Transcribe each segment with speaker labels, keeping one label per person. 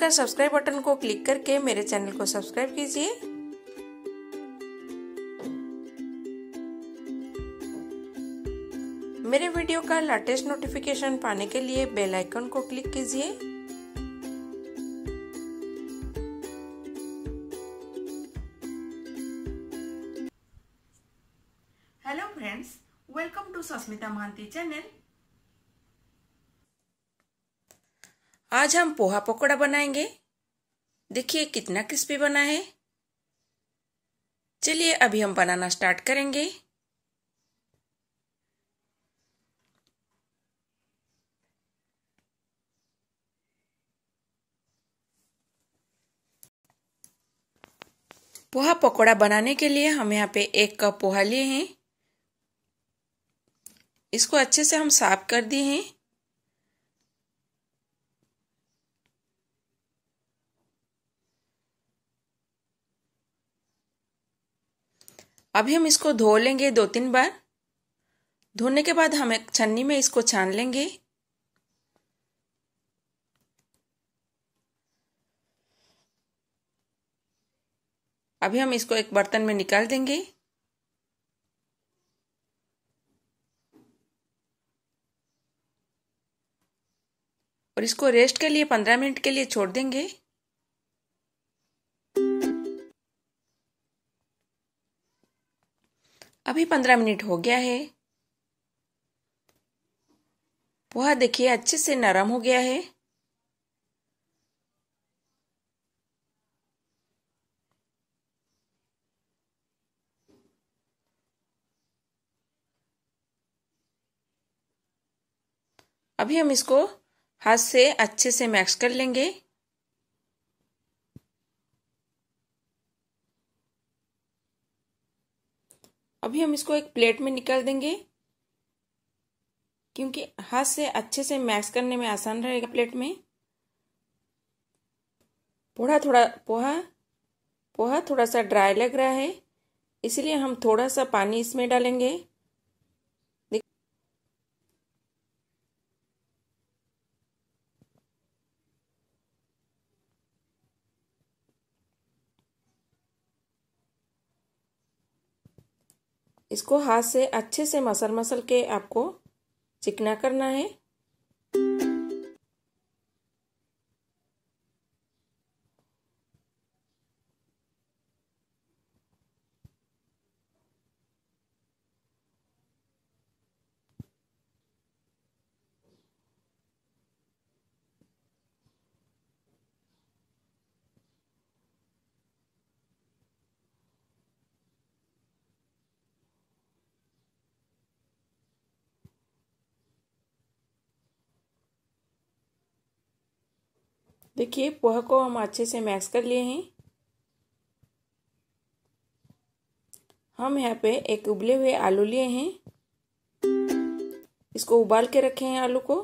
Speaker 1: कर subscribe button को click करके मेरे चैनल को सब्सक्राइब कीजिए मेरे वीडियो का लेटेस्ट नोटिफिकेशन पाने के लिए बेल आइकन को क्लिक कीजिए hello friends welcome to Sasmita Mahanti channel आज हम पोहा पकौड़ा बनाएंगे देखिए कितना क्रिस्पी बना है चलिए अभी हम बनाना स्टार्ट करेंगे पोहा पकोड़ा बनाने के लिए हम यहाँ पे एक कप पोहा लिए हैं इसको अच्छे से हम साफ कर दिए हैं अभी हम इसको धो लेंगे दो तीन बार धोने के बाद हम एक छन्नी में इसको छान लेंगे अभी हम इसको एक बर्तन में निकाल देंगे और इसको रेस्ट के लिए पंद्रह मिनट के लिए छोड़ देंगे अभी पंद्रह मिनट हो गया है वह देखिए अच्छे से नरम हो गया है अभी हम इसको हाथ से अच्छे से मैक्स कर लेंगे अभी हम इसको एक प्लेट में निकाल देंगे क्योंकि हाथ से अच्छे से मैक्स करने में आसान रहेगा प्लेट में पोहा थोड़ा पोहा पोहा थोड़ा सा ड्राई लग रहा है इसलिए हम थोड़ा सा पानी इसमें डालेंगे इसको हाथ से अच्छे से मसल मसल के आपको चिकना करना है देखिए पोह को हम अच्छे से मैक्स कर लिए हैं हम यहाँ पे एक उबले हुए आलू लिए हैं इसको उबाल के रखे हैं आलू को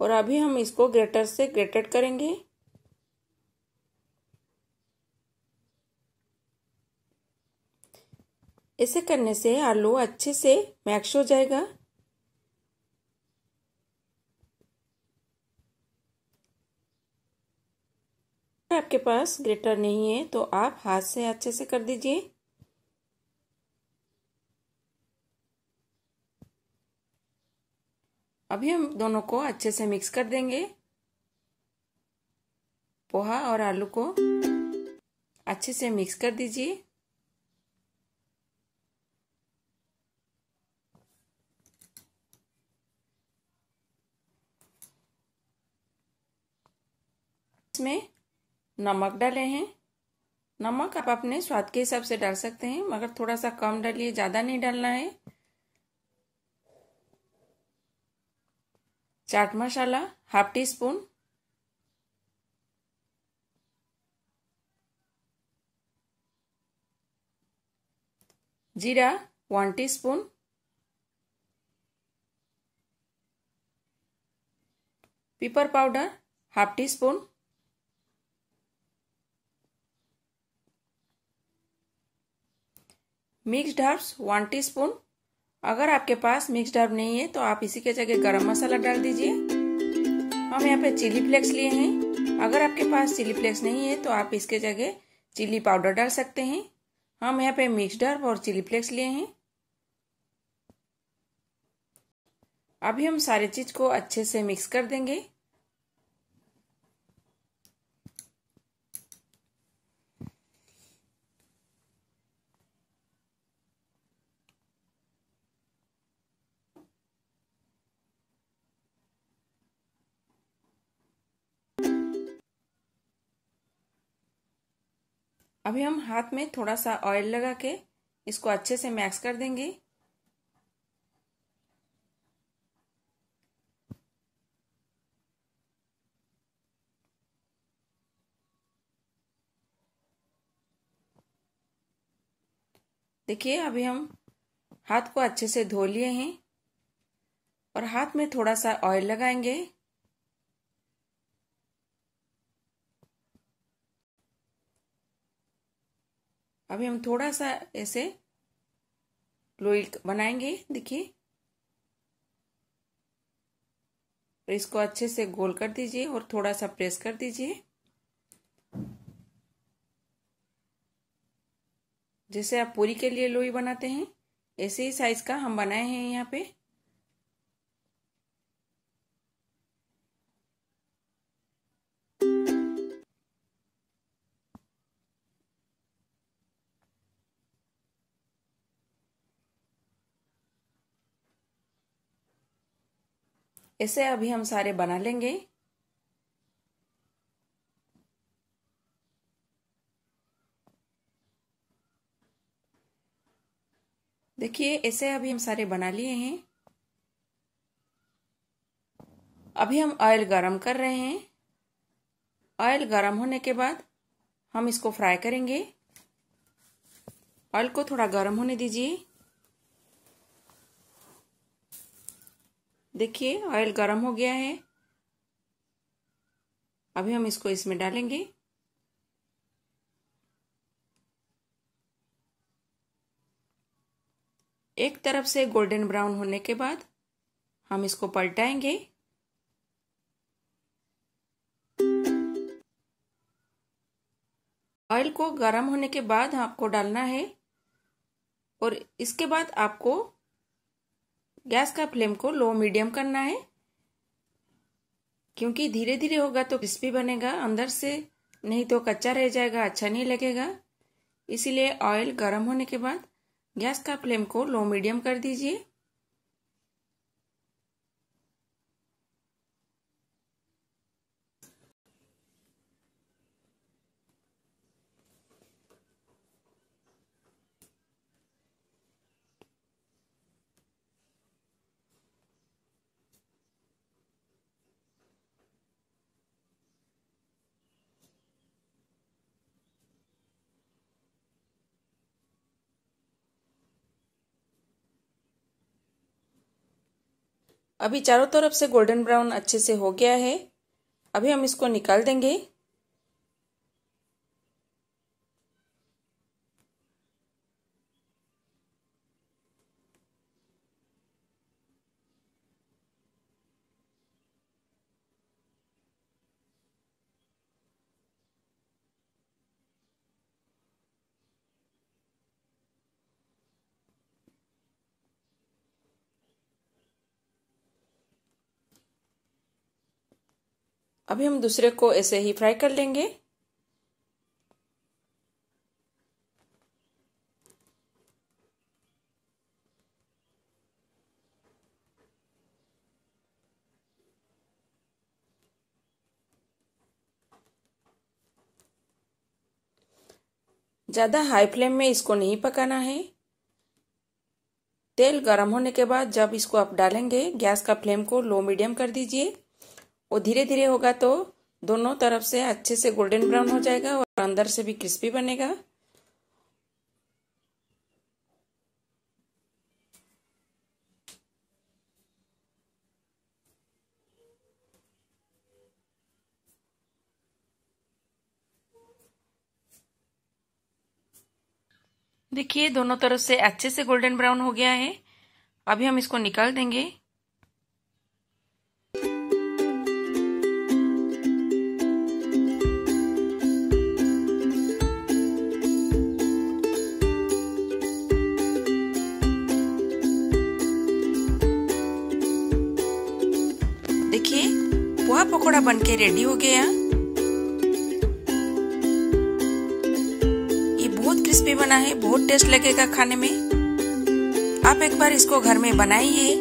Speaker 1: और अभी हम इसको ग्रेटर से ग्रेटेड करेंगे ऐसे करने से आलू अच्छे से मैक्स हो जाएगा आपके पास ग्रेटर नहीं है तो आप हाथ से अच्छे से कर दीजिए अभी हम दोनों को अच्छे से मिक्स कर देंगे पोहा और आलू को अच्छे से मिक्स कर दीजिए इसमें नमक डाले हैं नमक आप अपने स्वाद के हिसाब से डाल सकते हैं मगर थोड़ा सा कम डालिए ज़्यादा नहीं डालना है chaat masala half teaspoon जीरा one teaspoon pepper powder half teaspoon mixed herbs one teaspoon अगर आपके पास मिक्सड हर्ब नहीं है तो आप इसी के जगह गरम मसाला डाल दीजिए हम यहाँ पे चिली फ्लेक्स लिए हैं अगर आपके पास चिली फ्लेक्स नहीं है तो आप इसके जगह चिली पाउडर डाल सकते हैं हम यहाँ पे मिक्सड हर्ब और चिली फ्लेक्स लिए हैं अभी हम सारे चीज़ को अच्छे से मिक्स कर देंगे अभी हम हाथ में थोड़ा सा ऑयल लगा के इसको अच्छे से मैक्स कर देंगे देखिए अभी हम हाथ को अच्छे से धो लिए हैं और हाथ में थोड़ा सा ऑयल लगाएंगे अभी हम थोड़ा सा ऐसे लोई बनाएंगे देखिए और इसको अच्छे से गोल कर दीजिए और थोड़ा सा प्रेस कर दीजिए जैसे आप पूरी के लिए लोई बनाते हैं ऐसे ही साइज का हम बनाए हैं यहाँ पे इसे अभी हम सारे बना लेंगे देखिए इसे अभी हम सारे बना लिए हैं अभी हम ऑयल गरम कर रहे हैं ऑयल गरम होने के बाद हम इसको फ्राई करेंगे ऑयल को थोड़ा गरम होने दीजिए देखिए ऑयल गर्म हो गया है अभी हम इसको इसमें डालेंगे एक तरफ से गोल्डन ब्राउन होने के बाद हम इसको पलटाएंगे ऑयल को गर्म होने के बाद आपको डालना है और इसके बाद आपको गैस का फ्लेम को लो मीडियम करना है क्योंकि धीरे धीरे होगा तो क्रिस्पी बनेगा अंदर से नहीं तो कच्चा रह जाएगा अच्छा नहीं लगेगा इसीलिए ऑयल गर्म होने के बाद गैस का फ्लेम को लो मीडियम कर दीजिए अभी चारों तरफ से गोल्डन ब्राउन अच्छे से हो गया है अभी हम इसको निकाल देंगे अभी हम दूसरे को ऐसे ही फ्राई कर लेंगे ज़्यादा हाई फ्लेम में इसको नहीं पकाना है तेल गर्म होने के बाद जब इसको आप डालेंगे गैस का फ्लेम को लो मीडियम कर दीजिए वो धीरे धीरे होगा तो दोनों तरफ से अच्छे से गोल्डन ब्राउन हो जाएगा और अंदर से भी क्रिस्पी बनेगा देखिए दोनों तरफ से अच्छे से गोल्डन ब्राउन हो गया है अभी हम इसको निकाल देंगे पकौड़ा के रेडी हो गया ये बहुत क्रिस्पी बना है बहुत टेस्ट लगेगा खाने में आप एक बार इसको घर में बनाइए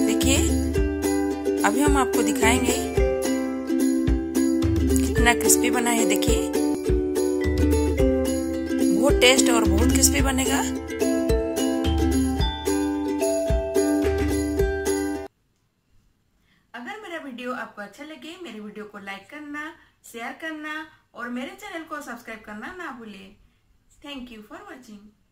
Speaker 1: देखिए अभी हम आपको दिखाएंगे कितना क्रिस्पी बना है देखिए बहुत टेस्ट और बहुत क्रिस्पी बनेगा अच्छा लगे मेरे वीडियो को लाइक करना शेयर करना और मेरे चैनल को सब्सक्राइब करना ना भूले थैंक यू फॉर वॉचिंग